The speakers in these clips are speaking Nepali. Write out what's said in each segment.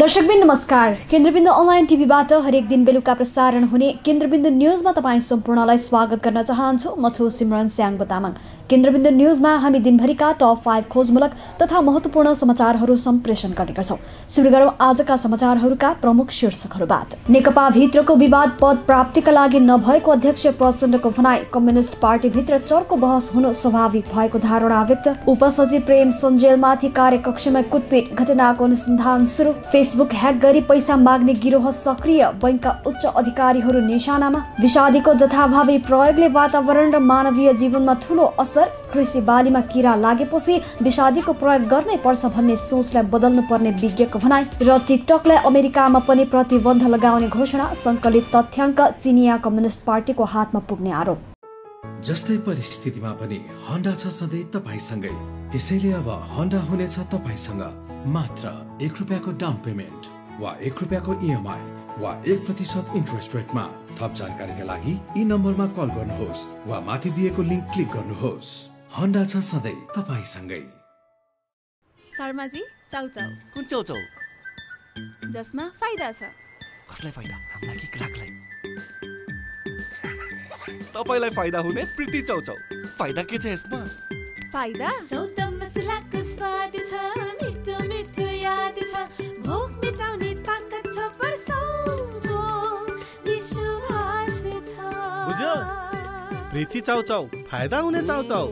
दर्शकबिन नमस्कार केन्द्रबिन्दु अनलाइन टिभीबाट हरेक दिन बेलुका प्रसारण हुने केन्द्रबिन्दु न्युजमा तपाईँ सम्पूर्णलाई स्वागत गर्न चाहन्छु म छु सिमरन स्याङ्बो तामाङ केन्द्रबिन्दु न्युजमा हामी दिनभरिका टप फाइभ खोजमूलक तथा महत्वपूर्ण समाचारहरू सम्प्रेषण गर्ने गर्छौँ सुरु गरौँ आजका समाचारहरूका प्रमुख शीर्षकहरूबाट नेकपाभित्रको विवाद पद प्राप्तिका लागि नभएको अध्यक्ष प्रचण्डको भनाई कम्युनिस्ट पार्टीभित्र चर्को बहस हुनु स्वाभाविक भएको धारणा व्यक्त उपसचिव प्रेम सञ्जेलमाथि कार्यकक्षमा कुटपिट घटनाको अनुसन्धान सुरु फेसबुक ह्याक गरी पैसा माग्ने गिरोह सक्रिय बैङ्कका उच्च अधिकारीहरू निशानामा विषादीको जथाभावी प्रयोगले वातावरण र मानवीय जीवनमा ठुलो असर असर कृषि बालीमा किरा लागेपछि विषादीको प्रयोग गर्नै पर्छ भन्ने सोचलाई बदल्नु पर्ने विज्ञको भनाई र टिकटकलाई अमेरिकामा पनि प्रतिबन्ध लगाउने घोषणा संकलित तथ्याङ्क चिनिया कम्युनिस्ट पार्टीको हातमा पुग्ने आरोप जस्तै परिस्थितिमा पनि हन्डा छ सधैँ तपाईँसँगै त्यसैले अब हन्डा हुनेछ तपाईँसँग मात्र एक रुपियाँको डाउन पेमेन्ट वा एक रुपियाँको इएमआई वा एक प्रतिशत इन्ट्रेस्ट रेटमा थप जानकारीका लागि यी नम्बरमा कल गर्नुहोस् वा माथि दिएको लिङ्क क्लिक गर्नुहोस् हन्डा छ सधैँ तपाईँसँगै शर्माजी चाउ कुन चाउ जसमा फाइदा छ कसलाई फाइदा हामीलाई कि ग्राहकलाई तपाईँलाई फाइदा हुने प्रीति चाउ फाइदा के छ यसमा फाइदा मेथी चाउचाउ फाइदा हुने चाउचाउ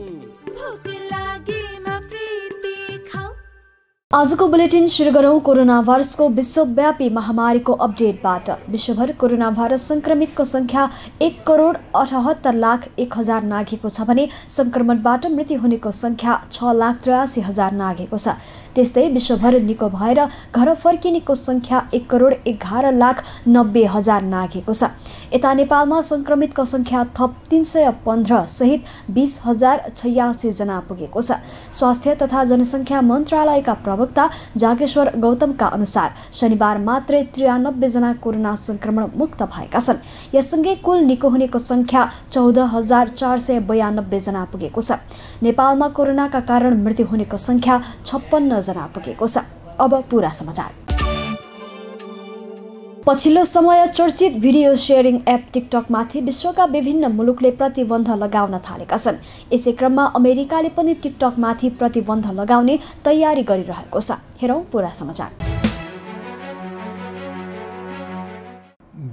आजको बुलेटिन सुरु गरौँ कोरोना भाइरसको विश्वव्यापी महामारीको अपडेटबाट विश्वभर कोरोना भाइरस संक्रमितको संख्या एक करोड अठहत्तर लाख एक हजार नाघेको छ भने संक्रमणबाट मृत्यु हुनेको संख्या छ लाख त्रियासी हजार नाघेको छ त्यस्तै विश्वभर निको भएर घर फर्किनेको संख्या एक करोड एघार लाख नब्बे हजार नाघेको छ यता नेपालमा सङ्क्रमितको सङ्ख्या थप तिन सय पन्ध्र सहित बिस हजार छयासीजना पुगेको छ स्वास्थ्य तथा जनसङ्ख्या मन्त्रालयका प्रवक्ता जागेश्वर गौतमका अनुसार शनिबार मात्रै जना कोरोना सङ्क्रमण मुक्त भएका छन् यससँगै कुल निको हुनेको सङ्ख्या चौध हजार चार सय बयानब्बेजना पुगेको छ नेपालमा कोरोनाका कारण मृत्यु हुनेको सङ्ख्या छप्पन्नजना पुगेको छ अब पुरा समाचार पछिल्लो समय चर्चित भिडियो सेयरिङ एप टिकटकमाथि विश्वका विभिन्न मुलुकले प्रतिबन्ध लगाउन थालेका छन् यसै क्रममा अमेरिकाले पनि टिकटकमाथि प्रतिबन्ध लगाउने तयारी गरिरहेको छ हेरौँ पुरा समाचार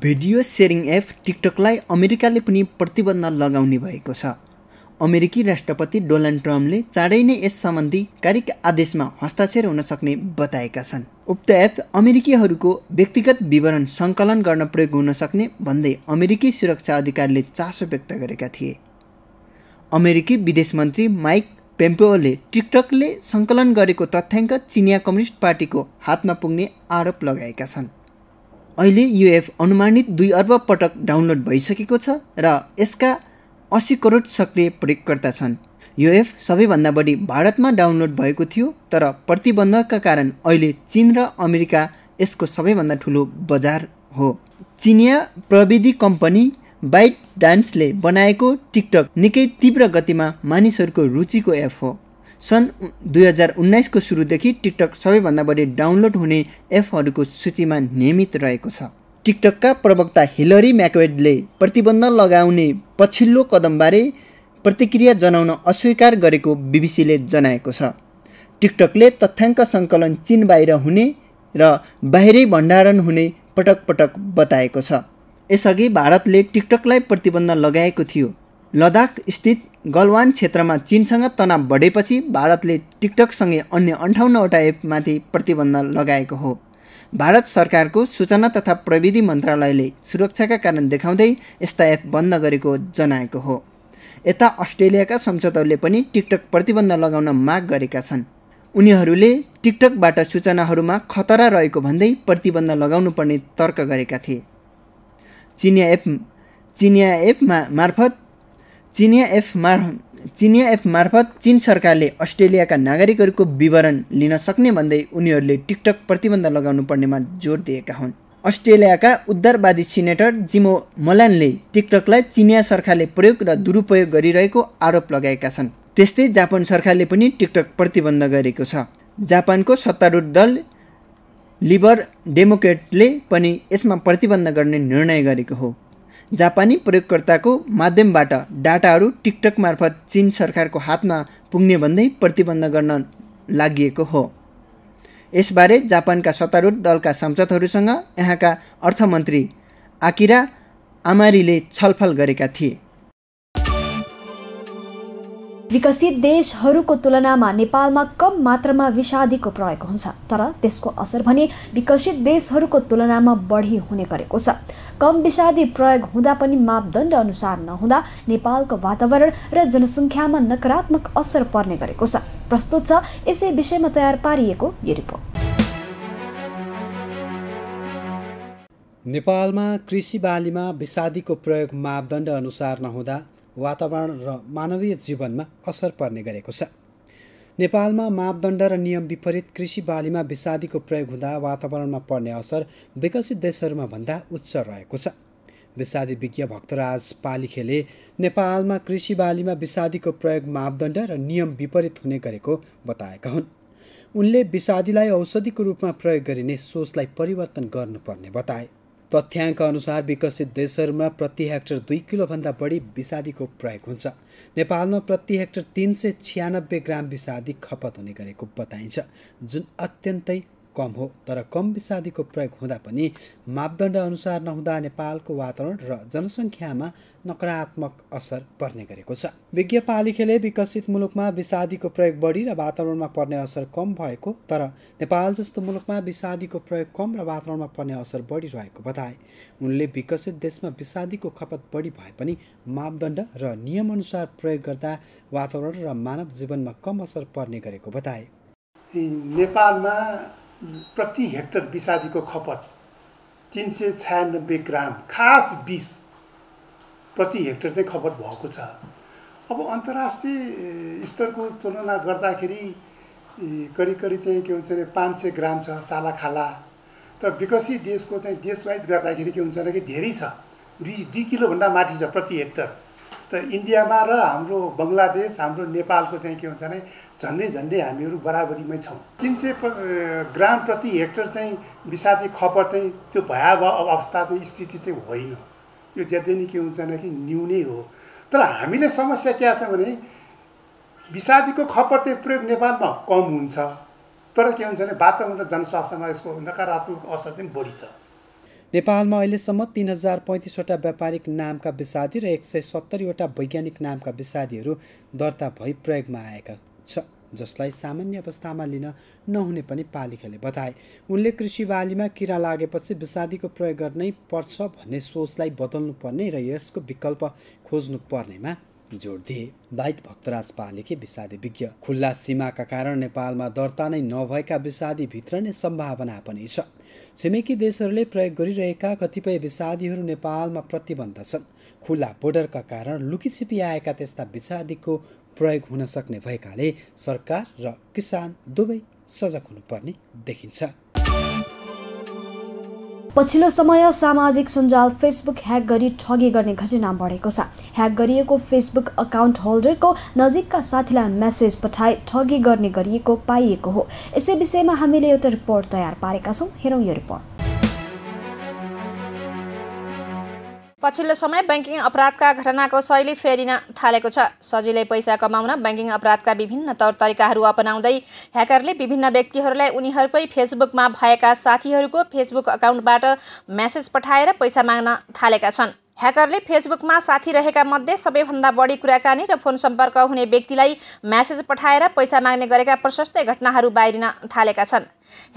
भिडियो सेयरिङ एप टिकटकलाई अमेरिकाले पनि प्रतिबन्ध लगाउने भएको छ अमेरिकी राष्ट्रपति डोनाल्ड ट्रम्पले चाँडै नै यस सम्बन्धी कार्यक आदेशमा हस्ताक्षर हुन सक्ने बताएका छन् उक्त एप अमेरिकीहरूको व्यक्तिगत विवरण सङ्कलन गर्न प्रयोग हुन सक्ने भन्दै अमेरिकी सुरक्षा अधिकारीले चासो व्यक्त गरेका थिए अमेरिकी विदेश मन्त्री माइक पेम्पोले टिकटकले सङ्कलन गरेको तथ्याङ्क चिनिया कम्युनिस्ट पार्टीको हातमा पुग्ने आरोप लगाएका छन् अहिले यो एप अनुमानित दुई अर्ब पटक डाउनलोड भइसकेको छ र यसका अस्सी करोड सक्रिय प्रयोगकर्ता छन् यो एप सबैभन्दा बढी भारतमा डाउनलोड भएको थियो तर प्रतिबन्धका कारण अहिले चिन र अमेरिका यसको सबैभन्दा ठुलो बजार हो चिनिया प्रविधि कम्पनी बाइट डान्सले बनाएको टिकटक निकै तीव्र गतिमा मानिसहरूको रुचिको एप हो सन् दुई हजार उन्नाइसको सुरुदेखि टिकटक सबैभन्दा बढी डाउनलोड हुने एपहरूको सूचीमा नियमित रहेको छ टिकटकका प्रवक्ता हिलरी म्याकवेडले प्रतिबन्ध लगाउने पछिल्लो कदमबारे प्रतिक्रिया जनाउन अस्वीकार गरेको बिबिसीले जनाएको छ टिकटकले तथ्याङ्क सङ्कलन चिन बाहिर हुने र बाहिरै भण्डारण हुने पटक पटक बताएको छ यसअघि भारतले टिकटकलाई प्रतिबन्ध लगाएको थियो लद्दाख स्थित गलवान क्षेत्रमा चिनसँग तनाव बढेपछि भारतले टिकटकसँगै अन्य अन्ठाउन्नवटा एपमाथि प्रतिबन्ध लगाएको हो भारत सरकारको सूचना तथा प्रविधि मन्त्रालयले सुरक्षाका कारण देखाउँदै यस्ता एप बन्द गरेको जनाएको हो यता अस्ट्रेलियाका सांसदहरूले पनि टिकटक प्रतिबन्ध लगाउन माग गरेका छन् उनीहरूले टिकटकबाट सूचनाहरूमा खतरा रहेको भन्दै प्रतिबन्ध लगाउनुपर्ने तर्क गरेका थिए चिनिया एप चिनिया एपमा मार्फत चिनिया एप मार् चिनिया एप मार्फत चिन सरकारले अस्ट्रेलियाका नागरिकहरूको विवरण लिन सक्ने भन्दै उनीहरूले टिकटक प्रतिबन्ध लगाउनु पर्नेमा जोड दिएका हुन् अस्ट्रेलियाका उद्धारवादी सिनेटर जिमो मलानले टिकटकलाई चिनिया सरकारले प्रयोग र दुरुपयोग गरिरहेको आरोप लगाएका छन् त्यस्तै जापान सरकारले पनि टिकटक प्रतिबन्ध गरेको छ जापानको सत्तारूढ दल लिबर डेमोक्रेटले पनि यसमा प्रतिबन्ध गर्ने निर्णय गरेको हो जापानी प्रयोगकर्ताको माध्यमबाट डाटाहरू टिकटक मार्फत चिन सरकारको हातमा पुग्ने भन्दै प्रतिबन्ध गर्न लागि हो यसबारे जापानका सत्तारूढ दलका सांसदहरूसँग यहाँका अर्थमन्त्री आकिरा आमारीले छलफल गरेका थिए विकसित देशहरूको तुलनामा नेपालमा कम मात्रामा विषादीको प्रयोग हुन्छ तर त्यसको असर भने विकसित देशहरूको तुलनामा बढी हुने गरेको छ कम विषादी प्रयोग हुँदा पनि मापदण्ड अनुसार नहुँदा नेपालको वातावरण र जनसङ्ख्यामा नकारात्मक असर पर्ने गरेको छ प्रस्तुत छ यसै विषयमा तयार पारिएको यो रिपोर्ट नेपालमा कृषि बालीमा विषादीको प्रयोग मापदण्ड अनुसार नहुँदा वातावरण र मानवीय जीवनमा असर पर्ने गरेको छ नेपालमा मापदण्ड र नियम विपरीत कृषि बालीमा विषादीको प्रयोग हुँदा वातावरणमा पर्ने असर विकसित देशहरूमा भन्दा उच्च रहेको छ विषादी विज्ञ भक्तराज पालिखेले नेपालमा कृषि बालीमा विषादीको प्रयोग मापदण्ड र नियम विपरीत हुने गरेको बताएका हुन् उनले विषादीलाई औषधिको रूपमा प्रयोग गरिने सोचलाई परिवर्तन गर्नुपर्ने बताए तथ्याङ्क अनुसार विकसित देशहरूमा प्रति हेक्टर दुई किलोभन्दा बढी विषादीको प्रयोग हुन्छ नेपालमा प्रति हेक्टर तिन सय छ्यानब्बे ग्राम विषादी खपत हुने गरेको बताइन्छ जुन अत्यन्तै कम हो तर कम विषादीको प्रयोग हुँदा पनि मापदण्ड अनुसार नहुँदा नेपालको वातावरण र जनसङ्ख्यामा नकारात्मक असर पर्ने गरेको छ विज्ञ पालिखेले विकसित मुलुकमा विषादीको प्रयोग बढी र वातावरणमा पर्ने असर कम भएको तर नेपाल जस्तो मुलुकमा विषादीको प्रयोग कम र वातावरणमा पर्ने असर बढिरहेको बताए उनले विकसित देशमा विषादीको खपत बढी भए पनि मापदण्ड र नियमअनुसार प्रयोग गर्दा वातावरण र मानव जीवनमा कम असर पर्ने गरेको बताए नेपालमा प्रति हेक्टर विषादीको खपत तिन सय छयानब्बे ग्राम खास बिस प्रति हेक्टर चाहिँ खपत भएको छ अब अन्तर्राष्ट्रिय स्तरको तुलना गर्दाखेरि करिब करिब चाहिँ के हुन्छ भने पाँच सय ग्राम छ सालाखाला तर विकसित देशको चाहिँ देश देशवाइज गर्दाखेरि के हुन्छ भने कि धेरै छ दुई दुई किलोभन्दा माथि छ प्रति हेक्टर त इन्डियामा र हाम्रो बङ्गलादेश हाम्रो नेपालको चाहिँ के हुन्छ भने झन्डै झन्डै हामीहरू बराबरीमै छौँ तिन सय ग्राम प्रति हेक्टर चाहिँ विषादी खपर चाहिँ त्यो भयावह अवस्था चाहिँ स्थिति चाहिँ होइन यो ज्यादै नै के हुन्छ भने कि न्यूनै हो तर हामीले समस्या के छ भने विषादीको खपर चाहिँ प्रयोग नेपालमा कम हुन्छ तर के हुन्छ भने वातावरण र जनस्वास्थ्यमा यसको नकारात्मक असर चाहिँ बढी छ नेपालमा अहिलेसम्म तिन हजार पैँतिसवटा व्यापारिक नामका विषादी र एक सय सत्तरीवटा वैज्ञानिक नामका विषादीहरू दर्ता भई प्रयोगमा आएका छ जसलाई सामान्य अवस्थामा लिन नहुने पनि पालिकाले बताए उनले कृषि बालीमा किरा लागेपछि विषादीको प्रयोग गर्नै पर्छ भन्ने सोचलाई बदल्नुपर्ने र यसको विकल्प खोज्नु पर्नेमा जोड दिए बाइक भक्तराज पालेकी विषादी विज्ञ खुल्ला सीमाका कारण नेपालमा दर्ता नै नभएका विषादी भित्र नै सम्भावना पनि छ छिमेकी देशहरूले प्रयोग गरिरहेका कतिपय विषादीहरू नेपालमा प्रतिबन्ध छन् खुला बोर्डरका कारण छिपी आएका त्यस्ता विषादीको प्रयोग हुन सक्ने भएकाले सरकार र किसान दुवै सजग हुनुपर्ने देखिन्छ पछिल्लो समय सामाजिक सञ्जाल फेसबुक ह्याक गरी ठगी गर्ने घटना बढेको छ ह्याक गरिएको फेसबुक अकाउन्ट होल्डरको नजिकका साथीलाई मेसेज पठाए ठगी गर्ने गरिएको पाइएको हो यसै विषयमा हामीले एउटा रिपोर्ट तयार पारेका छौँ हेरौँ यो रिपोर्ट पछिल्लो समय ब्याङ्किङ अपराधका घटनाको शैली फेरिन थालेको छ सजिलै पैसा कमाउन ब्याङ्किङ अपराधका विभिन्न तौर तरिकाहरू अपनाउँदै ह्याकरले विभिन्न व्यक्तिहरूलाई उनीहरूकै फेसबुकमा भएका साथीहरूको फेसबुक अकाउन्टबाट म्यासेज पठाएर पैसा माग्न थालेका छन् ह्याकरले फेसबुकमा साथी रहेका मध्ये सबैभन्दा बढी कुराकानी र फोन सम्पर्क हुने व्यक्तिलाई म्यासेज पठाएर पैसा माग्ने गरेका प्रशस्तै घटनाहरू बाहिरिन थालेका छन्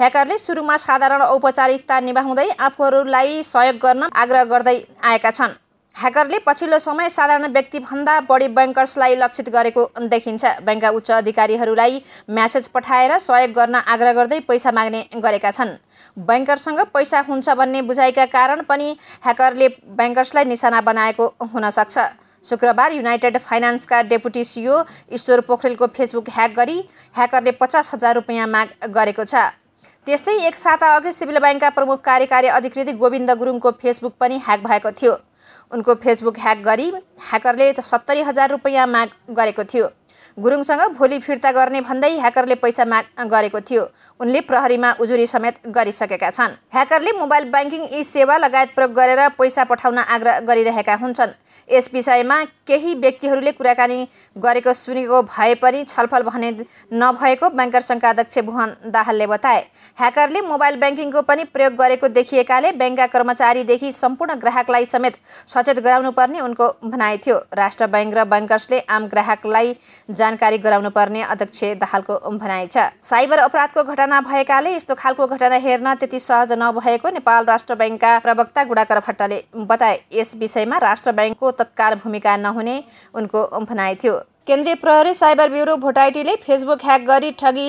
ह्याकरले सुरुमा साधारण औपचारिकता निभाउँदै आफूहरूलाई सहयोग गर्न आग्रह गर्दै आएका छन् ह्याकरले पछिल्लो समय साधारण व्यक्तिभन्दा बढी ब्याङ्कर्सलाई लक्षित गरेको देखिन्छ ब्याङ्कका उच्च अधिकारीहरूलाई म्यासेज पठाएर सहयोग गर्न आग्रह गर्दै पैसा माग्ने गरेका छन् ब्याङ्करसँग पैसा हुन्छ भन्ने बुझाइका कारण पनि ह्याकरले ब्याङ्कर्सलाई निशाना बनाएको हुनसक्छ शुक्रबार युनाइटेड फाइनान्सका डेपुटी सिओ ईश्वर पोखरेलको फेसबुक ह्याक गरी ह्याकरले पचास हजार रुपियाँ माग गरेको छ त्यस्तै एक साता अघि सिभिल ब्याङ्कका प्रमुख कार्यकारी अधिकृत गोविन्द गुरुङको फेसबुक पनि ह्याक भएको थियो उनको फेसबुक ह्याक गरी ह्याकरले सत्तरी हजार रुपियाँ माग गरेको थियो गुरुङसँग भोलि फिर्ता गर्ने भन्दै ह्याकरले पैसा माग गरेको थियो उनले प्रहरीमा उजुरी समेत गरिसकेका छन् ह्याकरले मोबाइल ब्याङ्किङ यी सेवा लगायत प्रयोग गरेर पैसा पठाउन आग्रह गरिरहेका हुन्छन् यस विषयमा केही व्यक्तिहरूले कुराकानी गरेको सुनेको भए पनि छलफल भने नभएको ब्याङ्कर अध्यक्ष भुवन दाहालले बताए ह्याकरले मोबाइल ब्याङ्किङको पनि प्रयोग गरेको देखिएकाले ब्याङ्कका कर्मचारीदेखि सम्पूर्ण ग्राहकलाई समेत सचेत गराउनुपर्ने उनको भनाइ थियो राष्ट्र ब्याङ्क र ब्याङ्कर्सले आम ग्राहकलाई जानकारी गराउनु पर्ने अध्यक्ष दाहालको भनाइ छ साइबर अपराधको घटना भएकाले यस्तो खालको घटना हेर्न त्यति सहज नभएको नेपाल राष्ट्र ब्याङ्कका प्रवक्ता गुडाकर भट्टले बताए यस विषयमा राष्ट्र ब्याङ्कको तत्काल भूमिका नहुने उनको भनाइ थियो केन्द्रीय प्रहरी साइबर ब्युरो भोटाइटीले फेसबुक ह्याक गरी ठगी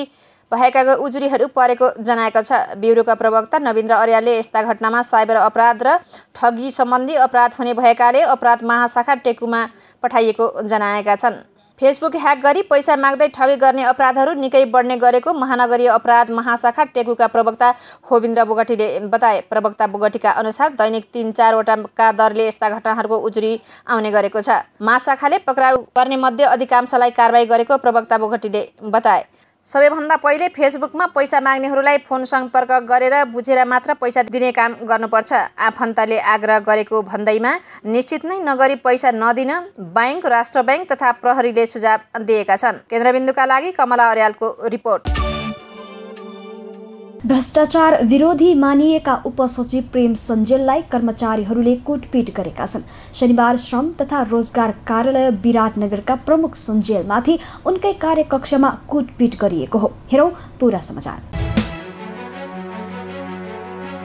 भएका उजुरीहरू परेको जनाएको छ ब्युरोका प्रवक्ता नवीन्द्र अर्यालले यस्ता घटनामा साइबर अपराध र ठगी सम्बन्धी अपराध हुने भएकाले अपराध महाशाखा टेकुमा पठाइएको जनाएका छन् फेसबुक ह्याक गरी पैसा माग्दै ठगी गर्ने अपराधहरू निकै बढ्ने गरेको महानगरीय अपराध महाशाखा टेकुका प्रवक्ता होविन्द्र बोगटीले बताए प्रवक्ता बोगटीका अनुसार दैनिक तिन चारवटाका दरले यस्ता घटनाहरूको उजुरी आउने गरेको छ महाशाखाले पक्राउ पर्ने मध्ये अधिकांशलाई कारवाही गरेको प्रवक्ता बोगटीले बताए सबैभन्दा पहिले फेसबुकमा पैसा माग्नेहरूलाई फोन सम्पर्क गरेर बुझेर मात्र पैसा दिने काम गर्नुपर्छ आफन्तले आग्रह गरेको भन्दैमा निश्चित नै नगरी पैसा नदिन ब्याङ्क राष्ट्र ब्याङ्क तथा प्रहरीले सुझाव दिएका छन् केन्द्रबिन्दुका लागि कमला अर्यालको रिपोर्ट भ्रष्टाचार विरोधी मानिएका उपसचिव प्रेम सञ्जेललाई कर्मचारीहरूले कुटपिट गरेका छन् शनिबार श्रम तथा रोजगार कार्यालय विराटनगरका प्रमुख सञ्जेलमाथि उनकै कार्यकक्षमा कुटपिट गरिएको हो हेरौँ पुरा समाचार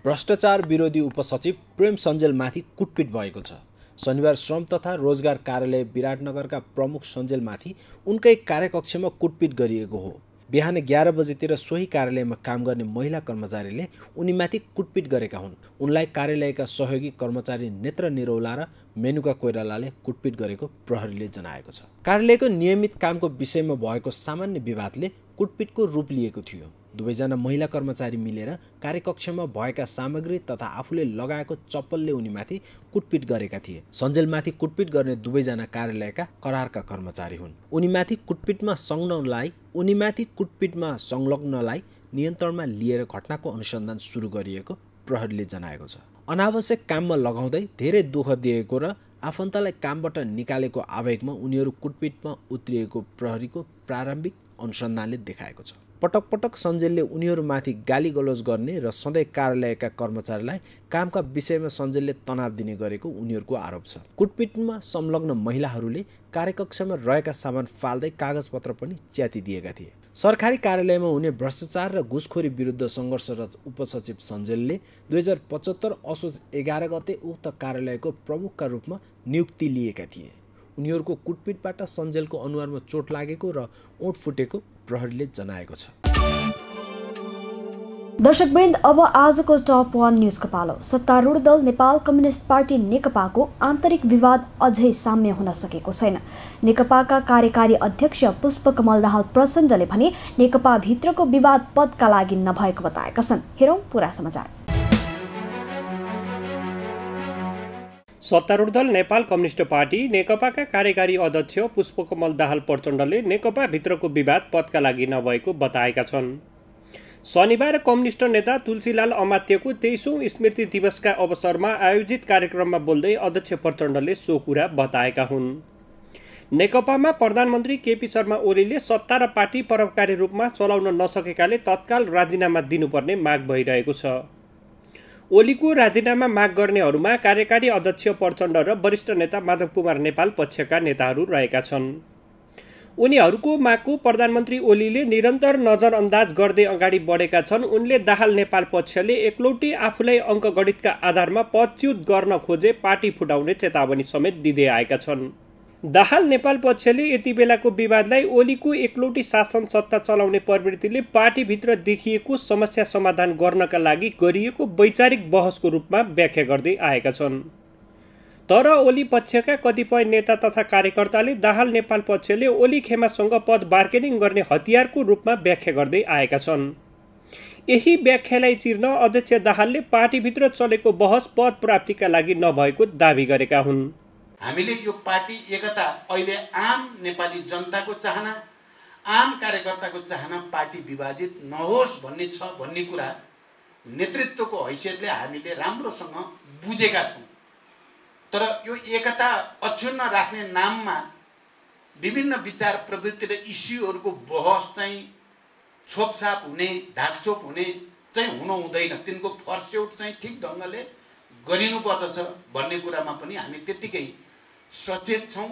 भ्रष्टाचार विरोधी उपसचिव प्रेम सञ्जेलमाथि कुटपिट भएको छ शनिबार श्रम तथा रोजगार कार्यालय विराटनगरका प्रमुख सञ्जेलमाथि उनकै कार्यकक्षमा कुटपिट गरिएको हो बिहान एघार बजेतिर सोही कार्यालयमा काम गर्ने महिला कर्मचारीले उनीमाथि कुटपिट गरेका हुन् उनलाई कार्यालयका सहयोगी कर्मचारी नेत्र निरौला र मेनुका कोइरालाले कुटपिट गरेको प्रहरीले जनाएको छ कार्यालयको नियमित कामको विषयमा भएको सामान्य विवादले कुटपिटको रूप लिएको थियो दुवैजना महिला कर्मचारी मिलेर कार्यकक्षमा भएका सामग्री तथा आफूले लगाएको चप्पलले उनीमाथि कुटपिट गरेका थिए सञ्जेलमाथि कुटपिट गर्ने दुवैजना कार्यालयका करारका कर्मचारी हुन् उनीमाथि कुटपिटमा संलग्नलाई उनीमाथि कुटपिटमा संलग्नलाई नियन्त्रणमा लिएर घटनाको अनुसन्धान सुरु गरिएको प्रहरीले जनाएको छ अनावश्यक काममा लगाउँदै धेरै दुःख दिएको र आफन्तलाई कामबाट निकालेको आवेगमा उनीहरू कुटपिटमा उत्रिएको प्रहरीको प्रारम्भिक अनुसन्धानले देखाएको छ पटक पटक सञ्जेलले उनीहरूमाथि गाली गलोज गर्ने र सधैँ कार्यालयका कर्मचारीलाई कामका विषयमा सञ्जेलले तनाव दिने गरेको उनीहरूको आरोप छ कुटपिटमा संलग्न महिलाहरूले कार्यकक्षमा रहेका सामान फाल्दै कागजपत्र पनि दिएका थिए सरकारी कार्यालयमा हुने भ्रष्टाचार र घुसखोरी विरुद्ध सङ्घर्षरत उपसचिव सञ्जेलले दुई हजार पचहत्तर असोज एघार गते उक्त कार्यालयको प्रमुखका रूपमा नियुक्ति लिएका थिए उनीहरूको कुटपिटबाट सञ्जेलको अनुहारमा चोट लागेको र ओठ फुटेको प्रहरीले जनाएको छ दर्शकवृन्द अब आजको टप वान न्युजको पालो सत्तारूढ दल नेपाल कम्युनिस्ट पार्टी नेकपाको आन्तरिक विवाद अझै साम्य हुन सकेको छैन नेकपाका कार्यकारी अध्यक्ष पुष्पकमल दाहाल प्रचण्डले भने नेकपाभित्रको विवाद पदका लागि नभएको बताएका छन् हेरौँ पुरा समाचार सत्तारूढ नेपाल कम्युनिष्ट पार्टी नेकपाका कार्यकारी अध्यक्ष पुष्पकमल दाहाल प्रचण्डले नेकपाभित्रको विवाद पदका लागि नभएको बताएका छन् शनिबार कम्युनिष्ट नेता तुलसीलाल अमात्यको तेइसौँ स्मृति दिवसका अवसरमा आयोजित कार्यक्रममा बोल्दै अध्यक्ष प्रचण्डले सो कुरा बताएका हुन् नेकपामा प्रधानमन्त्री केपी शर्मा ओलीले सत्ता र पार्टी परोपकारी रूपमा चलाउन नसकेकाले तत्काल राजीनामा दिनुपर्ने माग भइरहेको छ ओलीको राजीनामा माग गर्नेहरूमा कार्यकारी अध्यक्ष प्रचण्ड र वरिष्ठ नेता माधव कुमार नेपाल पक्षका नेताहरू रहेका छन् उनीहरूको मागको प्रधानमन्त्री ओलीले निरन्तर नजरअन्दाज गर्दै अगाडि बढेका छन् उनले दाहाल नेपाल पक्षले एकलौटी आफूलाई अङ्कगणितका आधारमा पदच्युत गर्न खोजे पार्टी फुटाउने चेतावनी समेत दिँदै आएका छन् दाहाल नेपाल पक्षले यति बेलाको विवादलाई ओलीको एकलोटी शासन सत्ता चलाउने प्रवृत्तिले पार्टीभित्र देखिएको समस्या समाधान गर्नका लागि गरिएको वैचारिक बहसको रूपमा व्याख्या गर्दै आएका छन् तर ओली पक्षका कतिपय नेता तथा कार्यकर्ताले दाहाल नेपाल पक्षले ओली खेमासँग पद बार्गेनिङ गर्ने हतियारको रूपमा व्याख्या गर्दै आएका छन् यही व्याख्यालाई चिर्न अध्यक्ष दाहालले पार्टीभित्र चलेको बहस पद प्राप्तिका लागि नभएको दावी गरेका हुन् हामीले यो पार्टी एकता अहिले आम नेपाली जनताको चाहना आम कार्यकर्ताको चाहना पार्टी विभाजित नहोस् भन्ने छ भन्ने कुरा नेतृत्वको हैसियतले हामीले राम्रोसँग बुझेका छौँ तर यो एकता अक्षुण्ण राख्ने नाममा विभिन्न विचार प्रवृत्ति र इस्युहरूको बहस चाहिँ छोपछाप हुने ढाकछोप हुने चाहिँ हुनु हुँदैन तिनको फर्स्यौट चाहिँ ठिक ढङ्गले गरिनुपर्दछ भन्ने कुरामा पनि हामी त्यत्तिकै सचेत छौँ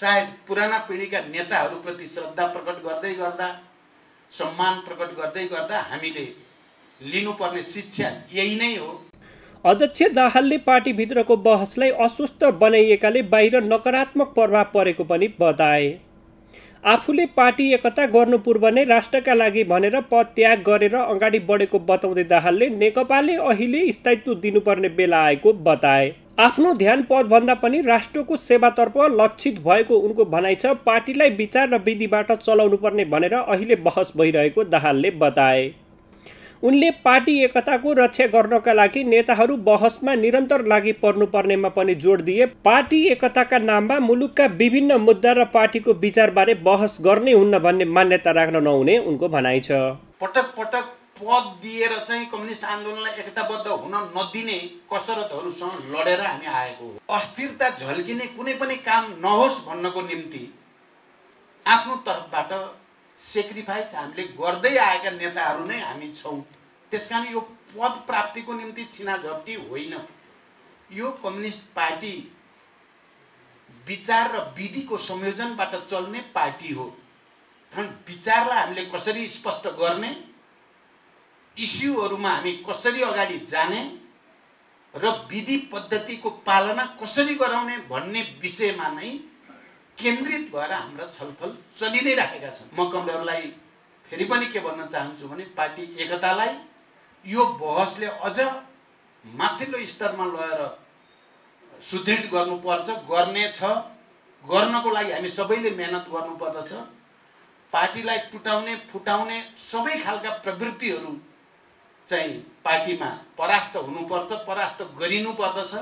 सायद पुराना पिँढीका नेताहरूप्रति श्रद्धा प्रकट गर्दै गर्दा सम्मान प्रकट गर्दै गर्दा हामीले लिनुपर्ने शिक्षा यही नै हो अध्यक्ष दाहालले पार्टीभित्रको बहसलाई अस्वस्थ बनाइएकाले बाहिर नकारात्मक प्रभाव परेको पनि बताए आफूले पार्टी एकता गर्नु पूर्व नै राष्ट्रका लागि भनेर पद त्याग गरेर अगाडि बढेको बताउँदै दाहालले नेकपाले अहिले स्थायित्व दिनुपर्ने बेला आएको बताए आफ्नो ध्यान पदभन्दा पनि राष्ट्रको सेवातर्फ लक्षित भएको उनको भनाइ छ पार्टीलाई विचार र विधिबाट चलाउनुपर्ने भनेर अहिले बहस भइरहेको दाहालले बताए उनले पार्टी एकताको रक्षा गर्नका लागि नेताहरू बहसमा निरन्तर लागि पर्नुपर्नेमा पनि जोड दिए पार्टी एकताका नाममा मुलुकका विभिन्न मुद्दा र पार्टीको विचारबारे बहस गर्ने हुन्न भन्ने मान्यता राख्न नहुने उनको भनाइ छ पटक पटक पद दिएर चाहिँ कम्युनिस्ट आन्दोलनलाई एकताबद्ध हुन नदिने कसरतहरूसँग लडेर हामी आएको हो अस्थिरता झल्किने कुनै पनि काम नहोस् भन्नको निम्ति आफ्नो तर्फबाट सेक्रिफाइस हामीले गर्दै आएका नेताहरू नै हामी छौँ त्यस कारण यो पद प्राप्तिको निम्ति छिनाझप्टी होइन यो कम्युनिस्ट पार्टी विचार र विधिको संयोजनबाट चल्ने पार्टी हो विचारलाई हामीले कसरी स्पष्ट गर्ने इस्युहरूमा हामी कसरी अगाडि जाने र विधि पद्धतिको पालना कसरी गराउने भन्ने विषयमा नै केन्द्रित भएर हाम्रा छलफल चलि नै राखेका छन् म कमरेहरूलाई फेरि पनि के भन्न चाहन्छु भने पार्टी एकतालाई यो बहसले अझ माथिल्लो स्तरमा लगेर सुदृढ गर्नुपर्छ गर्नेछ गर्नको लागि हामी सबैले मेहनत गर्नुपर्दछ पार्टीलाई टुटाउने फुटाउने सबै खालका प्रवृत्तिहरू चाहिँ पार्टीमा परास्त हुनुपर्छ परास्त गरिनुपर्दछ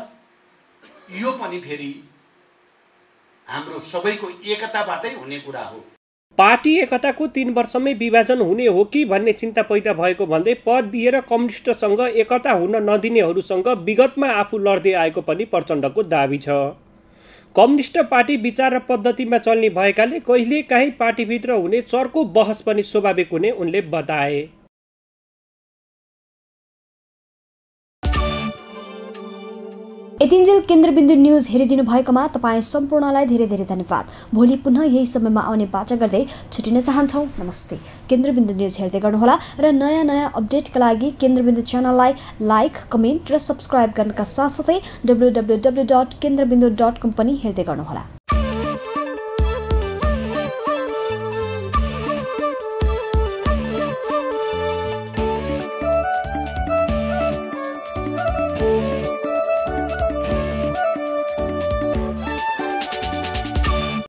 यो पनि फेरि हाम्रो सबैको एकताबाटै हुने कुरा हो पार्टी एकताको तिन वर्षमै विभाजन हुने हो कि भन्ने चिन्ता पैदा भएको भन्दै पद दिएर कम्युनिस्टसँग एकता हुन नदिनेहरूसँग विगतमा आफू लड्दै आएको पनि प्रचण्डको दावी छ कम्युनिस्ट पार्टी विचार र पद्धतिमा चल्ने भएकाले कहिलेकाहीँ पार्टीभित्र हुने चर्को बहस पनि स्वाभाविक हुने उनले बताए यतिन्जेल केन्द्रबिन्दु न्युज हेरिदिनु भएकोमा तपाईँ सम्पूर्णलाई धेरै धेरै धन्यवाद भोलि पुनः यही समयमा आउने बाचा गर्दै छुटिन चाहन्छौँ नमस्ते केन्द्रबिन्दु न्युज हेर्दै गर्नुहोला र नयाँ नयाँ अपडेटका लागि केन्द्रबिन्दु च्यानललाई लाइक कमेन्ट र सब्सक्राइब गर्नका साथसाथै W W W dot Kendrabindu dot com पनि हेर्दै गर्नुहोला